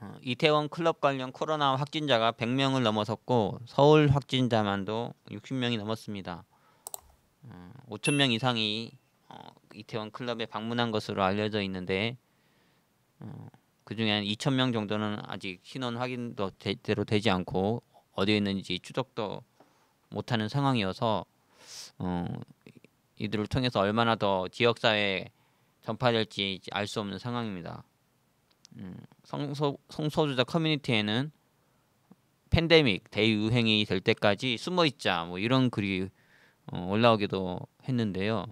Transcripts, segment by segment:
어, 이태원 클럽 관련 코로나 확진자가 100명을 넘어섰고 서울 확진자만도 60명이 넘었습니다. 5천 어, 명 이상이 어, 이태원 클럽에 방문한 것으로 알려져 있는데 그 중에 한 2천 명 정도는 아직 신원 확인도 제대로 되지 않고 어디에 있는지 추적도 못하는 상황이어서 이들을 통해서 얼마나 더 지역 사회에 전파될지 알 수 없는 상황입니다. 성소, 음, 성소수자 커뮤니티에는 팬데믹 대유행이 될 때까지 숨어 있자 뭐 이런 글이 어, 올라오기도 했는데요.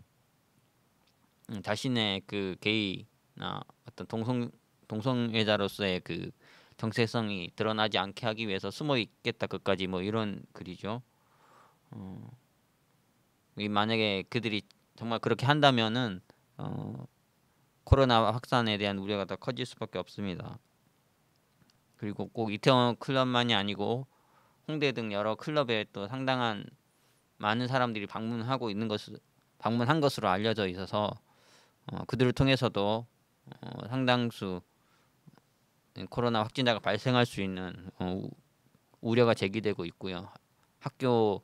음, 자신의 그 게이나 어떤 동성 동성애자로서의 그 정체성이 드러나지 않게 하기 위해서 숨어 있겠다 끝까지 뭐 이런 글이죠. 어, 만약에 그들이 정말 그렇게 한다면은 어, 코로나 확산에 대한 우려가 더 커질 수밖에 없습니다. 그리고 꼭 이태원 클럽만이 아니고 홍대 등 여러 클럽에 또 상당한 많은 사람들이 방문하고 있는 것 방문한 것으로 알려져 있어서 어, 그들을 통해서도 어, 상당수 코로나 확진자가 발생할 수 있는 어, 우려가 제기되고 있고요. 학교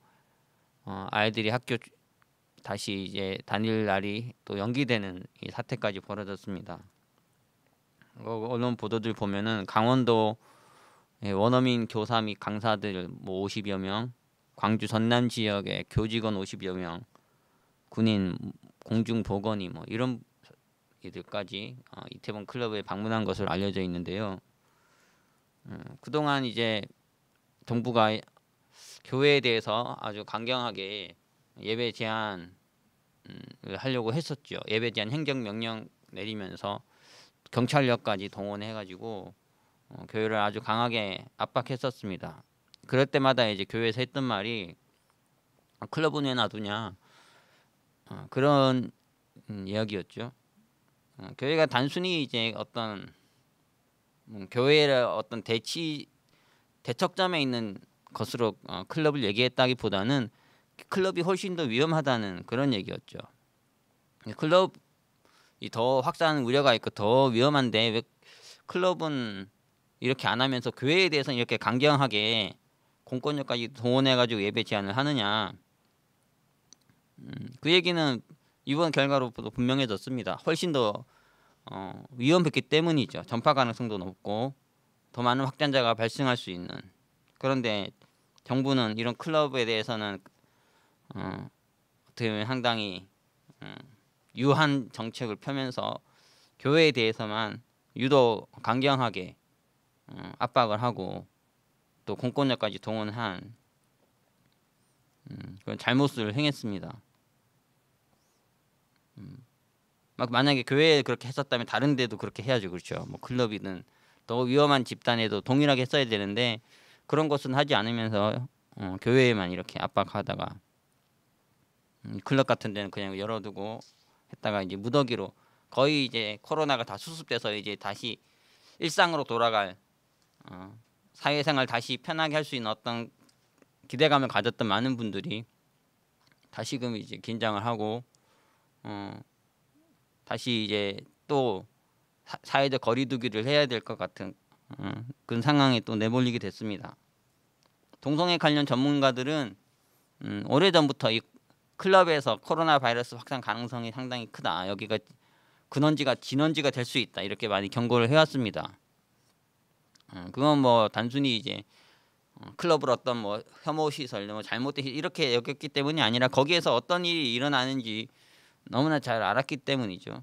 어, 아이들이 학교 다시 이제 단일 날이 또 연기되는 이 사태까지 벌어졌습니다. 어, 언론 보도들 보면은 강원도 예, 원어민 교사 및 강사들 뭐 50여 명, 광주 전남 지역의 교직원 50여 명, 군인 공중 보건이 뭐 이런 이들까지 어, 이태원 클럽에 방문한 것으 알려져 있는데요. 음, 그동안 이제 정부가 교회에 대해서 아주 강경하게 예배 제한을 음, 하려고 했었죠. 예배 제한 행정 명령 내리면서 경찰력까지 동원해 가지고 어, 교회를 아주 강하게 압박했었습니다. 그럴 때마다 이제 교회에서 했던 말이 아, 클럽은 왜 놔두냐 어, 그런 음, 이야기였죠. 어, 교회가 단순히 이제 어떤 음, 교회를 어떤 대치 대척점에 있는 것으로 어, 클럽을 얘기했다기보다는 클럽이 훨씬 더 위험하다는 그런 얘기였죠. 클럽이 더 확산 우려가 있고 더 위험한데 왜 클럽은 이렇게 안 하면서 교회에 대해서 이렇게 강경하게 공권력까지 동원해가지고 예배 제한을 하느냐. 음, 그 얘기는 이번 결과로도 분명해졌습니다. 훨씬 더 어, 위험했기 때문이죠. 전파 가능성도 높고 더 많은 확진자가 발생할 수 있는. 그런데 정부는 이런 클럽에 대해서는 어, 떻게 보면 상당히 어, 유한 정책을 펴면서 교회에 대해서만 유도 강경하게 어, 압박을 하고 또 공권력까지 동원한 음, 그런 잘못을 행했습니다. 음, 막 만약에 교회에 그렇게 했었다면 다른 데도 그렇게 해야죠, 그렇죠? 뭐 클럽이든 더 위험한 집단에도 동일하게 했어야 되는데 그런 것은 하지 않으면서 어, 교회에만 이렇게 압박하다가 클럽 같은 데는 그냥 열어두고 했다가 이제 무더기로 거의 이제 코로나가 다 수습돼서 이제 다시 일상으로 돌아갈 어, 사회생활 다시 편하게 할 수 있는 어떤 기대감을 가졌던 많은 분들이 다시금 이제 긴장을 하고 어, 다시 이제 또 사, 사회적 거리두기를 해야 될 것 같은 어, 그런 상황에 또 내몰리게 됐습니다. 동성애 관련 전문가들은 음, 오래전부터 이 클럽에서 코로나 바이러스 확산 가능성이 상당히 크다. 여기가 근원지가 진원지가 될 수 있다. 이렇게 많이 경고를 해왔습니다. 어, 그건 뭐 단순히 이제 어, 클럽을 어떤 뭐 혐오 시설, 뭐 잘못된 이렇게 여겼기 때문이 아니라 거기에서 어떤 일이 일어나는지 너무나 잘 알았기 때문이죠.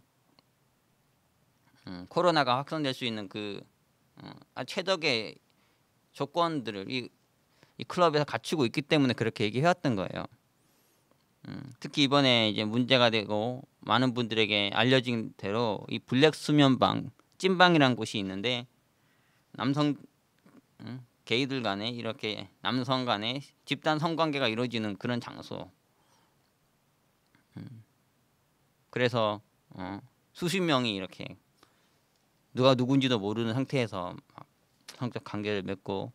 음, 코로나가 확산될 수 있는 그 어, 아, 최적의 조건들을 이, 이 클럽에서 갖추고 있기 때문에 그렇게 얘기해왔던 거예요. 음, 특히 이번에 이제 문제가 되고 많은 분들에게 알려진 대로 이 블랙 수면방 찐방이란 곳이 있는데 남성 음, 게이들 간에 이렇게 남성 간에 집단 성관계가 이루어지는 그런 장소. 음, 그래서 어, 수십 명이 이렇게 누가 누군지도 모르는 상태에서 성적 관계를 맺고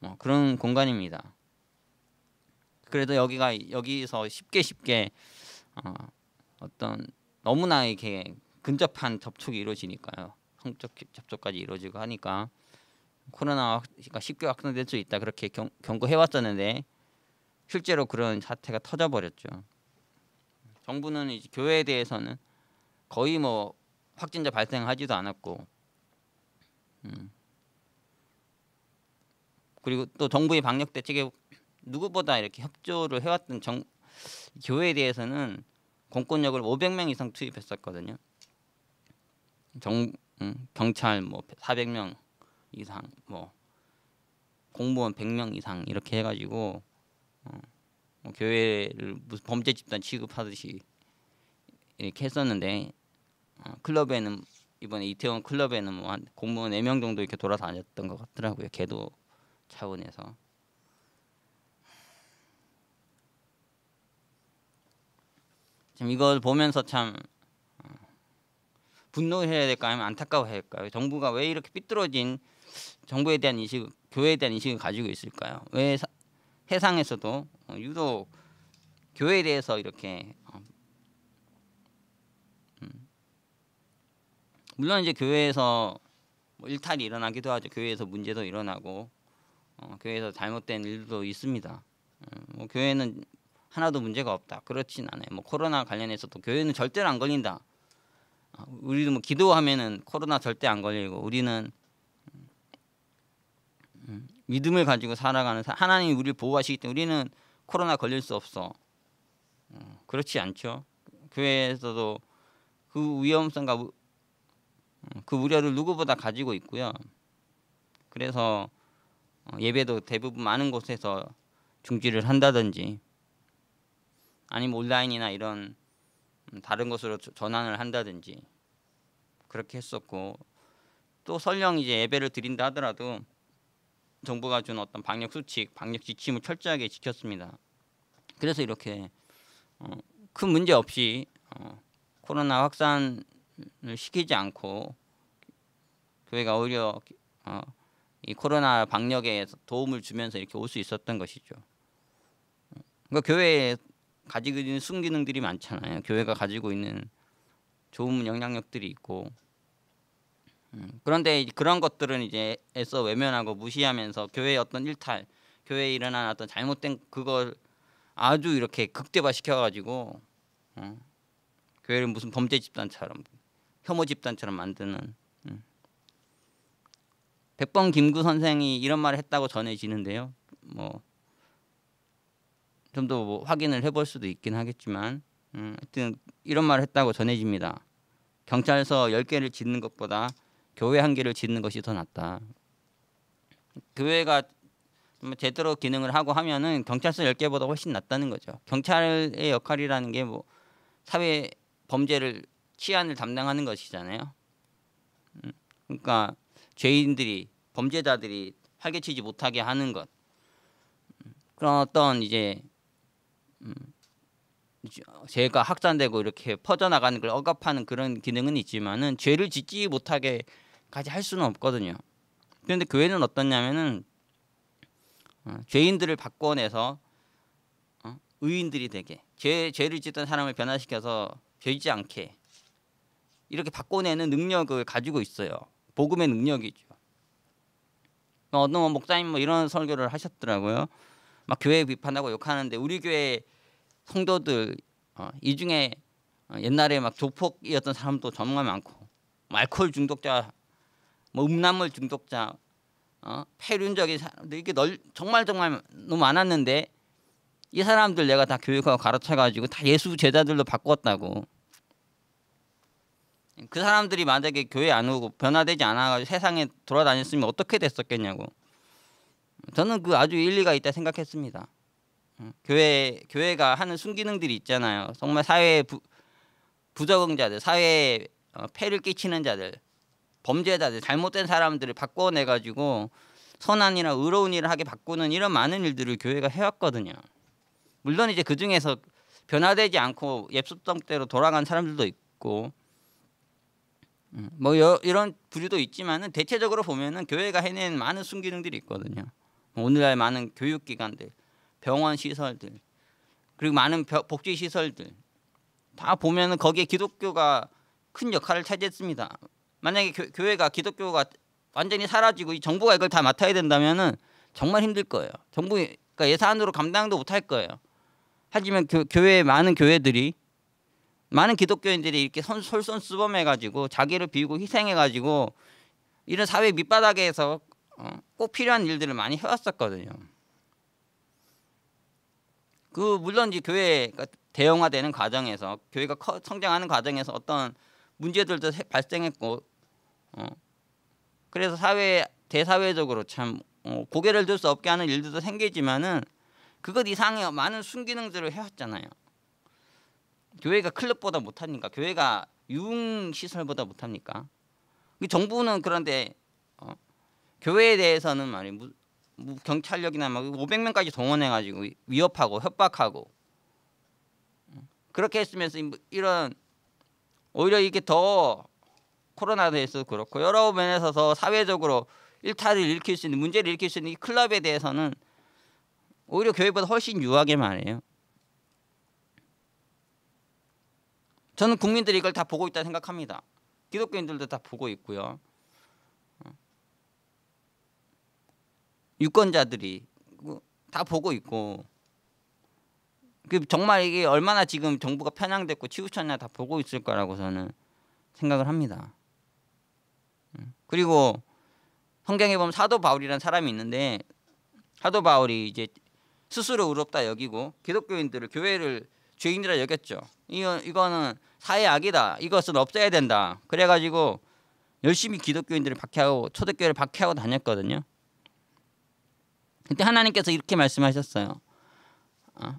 어, 그런 공간입니다. 그래도 여기가 여기서 쉽게 쉽게 어, 어떤 너무나 이렇게 근접한 접촉이 이루어지니까요. 성적 접촉까지 이루어지고 하니까 코로나가 그러니까 쉽게 확산될 수 있다 그렇게 경, 고해왔었는데 실제로 그런 사태가 터져버렸죠. 정부는 이제 교회에 대해서는 거의 뭐 확진자 발생하지도 않았고 음. 그리고 또 정부의 방역 대책에 누구보다 이렇게 협조를 해왔던 정, 교회에 대해서는 공권력을 500명 이상 투입했었거든요. 정 음, 경찰 뭐 400명 이상 뭐 공무원 100명 이상 이렇게 해가지고 어, 뭐 교회를 무슨 범죄 집단 취급하듯이 이렇게 했었는데 어, 클럽에는 이번에 이태원 클럽에는 뭐 한 공무원 4명 정도 이렇게 돌아다녔던 것 같더라고요. 걔도 차원에서. 참 이걸 보면서 참 어, 분노해야 될까요? 아니면 안타까워해야 될까요? 정부가 왜 이렇게 삐뚤어진 정부에 대한 인식, 교회에 대한 인식을 가지고 있을까요? 왜 사, 해상에서도 어, 유독 교회에 대해서 이렇게 어, 음. 물론 이제 교회에서 뭐 일탈이 일어나기도 하죠. 교회에서 문제도 일어나고 어, 교회에서 잘못된 일도 있습니다. 음, 뭐 교회는 하나도 문제가 없다. 그렇진 않아요. 뭐 코로나 관련해서도 교회는 절대로 안 걸린다. 아, 우리도 뭐 기도하면은 코로나 절대 안 걸리고 우리는 음, 믿음을 가지고 살아가는 하나님이 우리를 보호하시기 때문에 우리는 코로나 걸릴 수 없어. 어, 그렇지 않죠. 교회에서도 그 위험성과 음, 그 우려를 누구보다 가지고 있고요. 그래서 어, 예배도 대부분 많은 곳에서 중지를 한다든지 아니면 온라인이나 이런 음, 다른 것으로 전환을 한다든지 그렇게 했었고 또 설령 이제 예배를 드린다 하더라도 정부가 준 어떤 방역 수칙, 방역 지침을 철저하게 지켰습니다. 그래서 이렇게 어, 큰 문제 없이 어, 코로나 확산을 시키지 않고 교회가 오히려 어, 이 코로나 방역에 도움을 주면서 이렇게 올 수 있었던 것이죠. 그러니까 교회에 가지고 있는 순기능들이 많잖아요. 교회가 가지고 있는 좋은 영향력들이 있고 음, 그런데 그런 것들은 이제 애써 외면하고 무시하면서 교회의 어떤 일탈, 교회에 일어난 어떤 잘못된 그걸 아주 이렇게 극대화시켜가지고 어, 교회를 무슨 범죄 집단처럼 혐오 집단처럼 만드는 음. 백범 김구 선생이 이런 말을 했다고 전해지는데요. 뭐 좀더뭐 확인을 해볼 수도 있긴 하겠지만 음, 하여튼 이런 말을 했다고 전해집니다. 경찰서 열개를 짓는 것보다 교회 한 개를 짓는 것이 더 낫다. 교회가 뭐 제대로 기능을 하고 하면은 경찰서 열개보다 훨씬 낫다는 거죠. 경찰의 역할이라는 게 뭐 사회 범죄를 치안을 담당하는 것이잖아요. 음, 그러니까 죄인들이 범죄자들이 활개치지 못하게 하는 것 음, 그런 어떤 이제 음. 어, 죄가 확산되고 이렇게 퍼져나가는 걸 억압하는 그런 기능은 있지만은 죄를 짓지 못하게까지 할 수는 없거든요. 그런데 교회는 어떻냐면은 어, 죄인들을 바꿔내서 어, 의인들이 되게 죄 죄를 짓던 사람을 변화시켜서 죄지 않게 이렇게 바꿔내는 능력을 가지고 있어요. 복음의 능력이죠. 뭐 어떤 뭐 목사님 뭐 이런 설교를 하셨더라고요. 막 교회 비판하고 욕하는데 우리 교회 성도들 어, 이 중에 어, 옛날에 막 조폭이었던 사람도 정말 많고 알코올 중독자, 뭐 음란물 중독자, 어, 폐륜적인 사람들 이게 널, 정말 정말 너무 많았는데 이 사람들 내가 다 교육하고 가르쳐가지고 다 예수 제자들로 바꿨다고. 그 사람들이 만약에 교회 안 오고 변화되지 않아가지고 세상에 돌아다녔으면 어떻게 됐었겠냐고. 저는 그 아주 일리가 있다 생각했습니다. 음, 교회 교회가 하는 순기능들이 있잖아요. 정말 사회에 부, 부적응자들, 사회에 어, 폐를 끼치는 자들, 범죄자들, 잘못된 사람들을 바꿔내 가지고 선한이나 의로운 일을 하게 바꾸는 이런 많은 일들을 교회가 해왔거든요. 물론 이제 그 중에서 변화되지 않고 옙습성대로 돌아간 사람들도 있고 음, 뭐 여, 이런 부류도 있지만은 대체적으로 보면은 교회가 해낸 많은 순기능들이 있거든요. 뭐 오늘날 많은 교육기관들 병원 시설들 그리고 많은 복지 시설들 다 보면은 거기에 기독교가 큰 역할을 차지했습니다. 만약에 교, 회가 기독교가 완전히 사라지고 정부가 이걸 다 맡아야 된다면은 정말 힘들 거예요. 정부 그러니까 예산으로 감당도 못할 거예요. 하지만 교, 교회 많은 교회들이 많은 기독교인들이 이렇게 선, 솔선수범해가지고 자기를 비우고 희생해가지고 이런 사회 밑바닥에서 어, 꼭 필요한 일들을 많이 해왔었거든요. 그 물론 이제 교회 가 그러니까 대형화되는 과정에서 교회가 커, 성장하는 과정에서 어떤 문제들도 발생했고 어, 그래서 사회 대사회적으로 참 어, 고개를 들 수 없게 하는 일들도 생기지만은 그것 이상의 많은 순기능들을 해왔잖아요. 교회가 클럽보다 못합니까? 교회가 유흥시설보다 못합니까? 정부는 그런데 어, 교회에 대해서는 말이 뭐 경찰력이나 막 500명까지 동원해가지고 위협하고 협박하고 그렇게 했으면서 뭐 이런 오히려 이게 더코로나에대해서 그렇고 여러 면에서 더 사회적으로 일탈을 일으킬 수 있는 문제를 일으킬 수 있는 이 클럽에 대해서는 오히려 교회보다 훨씬 유하게 말해요. 저는 국민들이 이걸 다 보고 있다 생각합니다. 기독교인들도 다 보고 있고요. 유권자들이 다 보고 있고 그 정말 이게 얼마나 지금 정부가 편향됐고 치우쳤냐 다 보고 있을 거라고 저는 생각을 합니다. 음, 그리고 성경에 보면 사도 바울이라는 사람이 있는데 사도 바울이 이제 스스로 의롭다 여기고 기독교인들을 교회를 죄인이라 여겼죠. 이거 이거는 사회 악이다. 이것은 없애야 된다. 그래가지고 열심히 기독교인들을 박해하고 초대교회를 박해하고 다녔거든요. 그때 하나님께서 이렇게 말씀하셨어요. 어?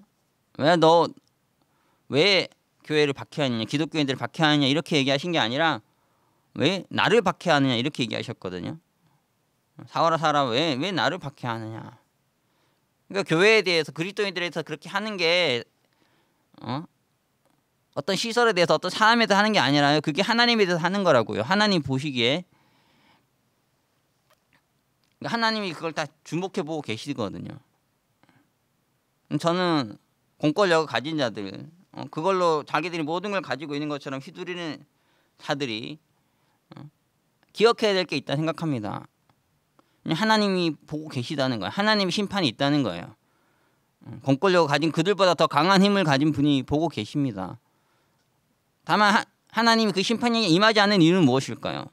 왜너 왜 교회를 박해하느냐, 기독교인들을 박해하느냐 이렇게 얘기하신 게 아니라 왜 나를 박해하느냐 이렇게 얘기하셨거든요. 사와라 사라 왜왜 나를 박해하느냐. 그러니까 교회에 대해서 그리스도인들에 대해서 그렇게 하는 게 어? 어떤 시설에 대해서 어떤 사람에 대해서 하는 게 아니라요. 그게 하나님에 대해서 하는 거라고요. 하나님 보시기에 그러니까 하나님이 그걸 다 주목해 보고 계시거든요. 저는 공권력을 가진 자들, 어, 그걸로 자기들이 모든 걸 가지고 있는 것처럼 휘두르는 자들이 어, 기억해야 될 게 있다 생각합니다. 하나님이 보고 계시다는 거예요. 하나님 심판이 있다는 거예요. 어, 공권력을 가진 그들보다 더 강한 힘을 가진 분이 보고 계십니다. 다만 하, 하나님이 그 심판이 임하지 않은 이유는 무엇일까요?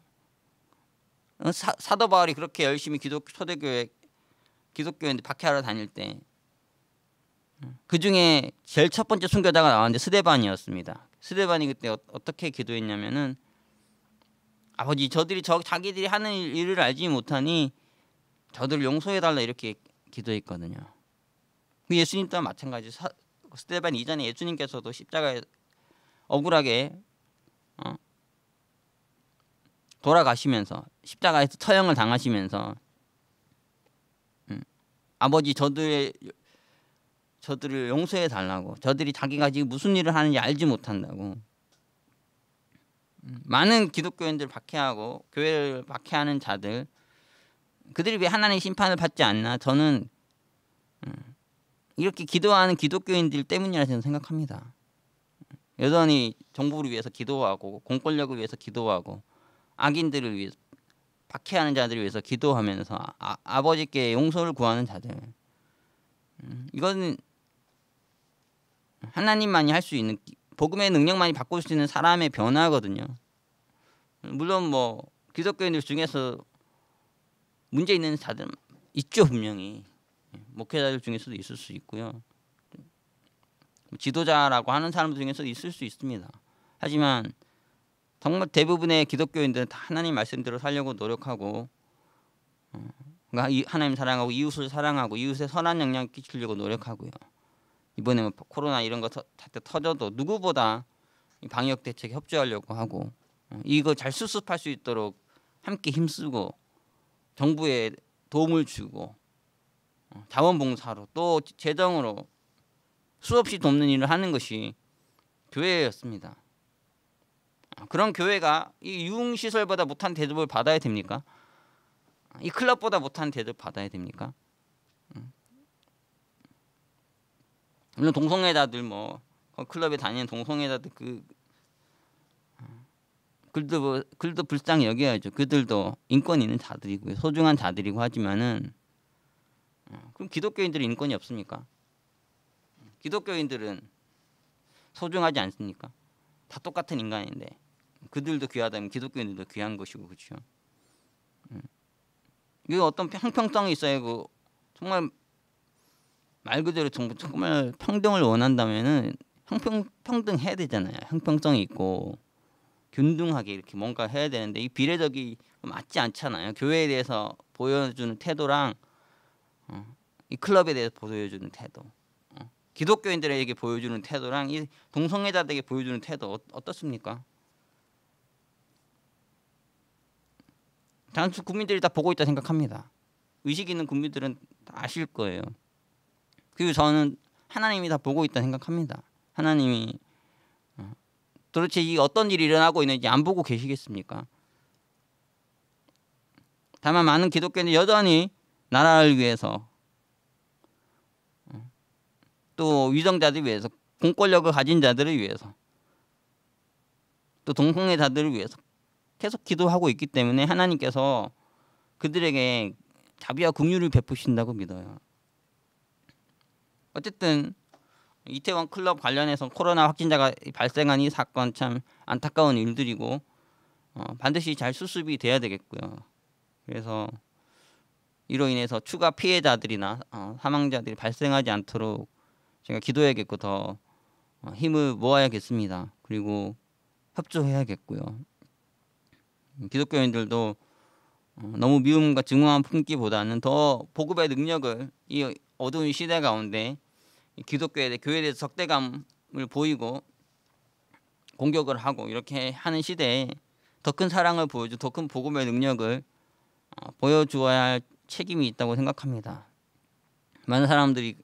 어, 사, 사도 바울이 그렇게 열심히 기독 초대교회 기독교인데 박해하러 다닐 때그 음, 중에 제일 첫 번째 순교자가 나왔는데 스데반이었습니다. 스데반이 그때 어, 떻게 기도했냐면은 아버지 저들이 저 자기들이 하는 일을 알지 못하니 저들을 용서해 달라 이렇게 기도했거든요. 그 예수님 또한 마찬가지 사, 스데반 이전에 예수님께서도 십자가에 억울하게 어, 돌아가시면서 십자가에서 처형을 당하시면서 음, 아버지 저들의 저들을 용서해 달라고 저들이 자기가 지금 무슨 일을 하는지 알지 못한다고 음, 많은 기독교인들 박해하고 교회를 박해하는 자들 그들이 왜 하나님의 심판을 받지 않나 저는 음, 이렇게 기도하는 기독교인들 때문이라 저는 생각합니다. 여전히 정부를 위해서 기도하고 공권력을 위해서 기도하고 악인들을 위해서 박해하는 자들을 위해서 기도하면서 아, 버지께 용서를 구하는 자들. 음, 이거는 하나님만이 할 수 있는 복음의 능력만이 바꿀 수 있는 사람의 변화거든요. 물론 뭐 기독교인들 중에서 문제 있는 자들 있죠 분명히 예, 목회자들 중에서도 있을 수 있고요. 지도자라고 하는 사람 들 중에서도 있을 수 있습니다. 하지만 정말 대부분의 기독교인들은 다 하나님 말씀대로 살려고 노력하고 어, 그러니까 하나님 사랑하고 이웃을 사랑하고 이웃에 선한 영향 끼치려고 노력하고요. 이번에 뭐 코로나 이런 거자 터져도 누구보다 방역 대책 협조하려고 하고 어, 이거 잘 수습할 수 있도록 함께 힘쓰고 정부에 도움을 주고 어, 자원봉사로 또 재정으로 수없이 돕는 일을 하는 것이 교회였습니다. 그런 교회가 이 유흥시설보다 못한 대접을 받아야 됩니까? 이 클럽보다 못한 대접 받아야 됩니까? 음. 물론 동성애자들 뭐 그 클럽에 다니는 동성애자들 그 음. 글도 뭐, 글도 불쌍히 여겨야죠. 그들도 인권 있는 자들이고 소중한 자들이고 하지만은 음, 그럼 기독교인들은 인권이 없습니까? 기독교인들은 소중하지 않습니까? 다 똑같은 인간인데 그들도 귀하다면 기독교인들도 귀한 것이고 그렇죠. 음. 이게 어떤 평평성이 있어야 그 정말 말 그대로 정말 평등을 원한다면은 형평 평등해야 되잖아요. 형평성이 있고 균등하게 이렇게 뭔가 해야 되는데 이 비례적이 맞지 않잖아요. 교회에 대해서 보여주는 태도랑 어, 이 클럽에 대해서 보여주는 태도, 어, 기독교인들에게 보여주는 태도랑 이 동성애자들에게 보여주는 태도 어, 어떻습니까? 당수 국민들이 다 보고 있다 생각합니다. 의식 있는 국민들은 다 아실 거예요. 그리고 저는 하나님이 다 보고 있다 생각합니다. 하나님이 어, 도대체 이 어떤 일이 일어나고 있는지 안 보고 계시겠습니까? 다만 많은 기독교는 여전히 나라를 위해서 어, 또 위정자들 위해서 공권력을 가진 자들을 위해서 또 동성애자들을 위해서 계속 기도하고 있기 때문에 하나님께서 그들에게 자비와 긍휼을 베푸신다고 믿어요. 어쨌든 이태원 클럽 관련해서 코로나 확진자가 발생한 이 사건 참 안타까운 일들이고 어, 반드시 잘 수습이 돼야 되겠고요. 그래서 이로 인해서 추가 피해자들이나 어, 사망자들이 발생하지 않도록 제가 기도해야겠고 더 어, 힘을 모아야겠습니다. 그리고 협조해야겠고요. 기독교인들도 어, 너무 미움과 증오한 품기보다는 더 보급의 능력을 이 어두운 시대 가운데 기독교에 교회에 대해서 적대감을 보이고 공격을 하고 이렇게 하는 시대에 더 큰 사랑을 보여주 고더큰 복음의 능력을 어, 보여주어야 할 책임이 있다고 생각합니다. 많은 사람들이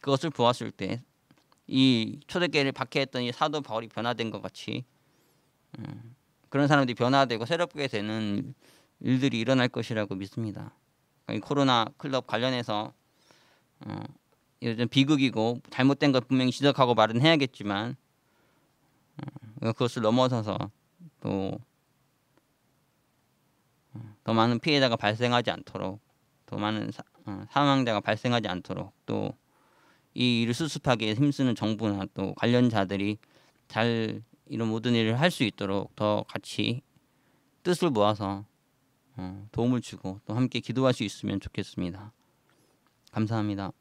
그것을 보았을 때 이 초대교회를 박해했던 이 사도 바울이 변화된 것 같이 음, 그런 사람들이 변화되고 새롭게 되는 일들이 일어날 것이라고 믿습니다. 코로나 클럽 관련해서 어, 이런 비극이고 잘못된 것 분명히 지적하고 말은 해야겠지만 어, 그것을 넘어서서 또더 어, 많은 피해자가 발생하지 않도록 더 많은 사, 어, 사망자가 발생하지 않도록 또 이 일을 수습하기에 힘쓰는 정부나 또 관련자들이 잘 이런 모든 일을 할 수 있도록 더 같이 뜻을 모아서 어, 도움을 주고 또 함께 기도할 수 있으면 좋겠습니다. 감사합니다.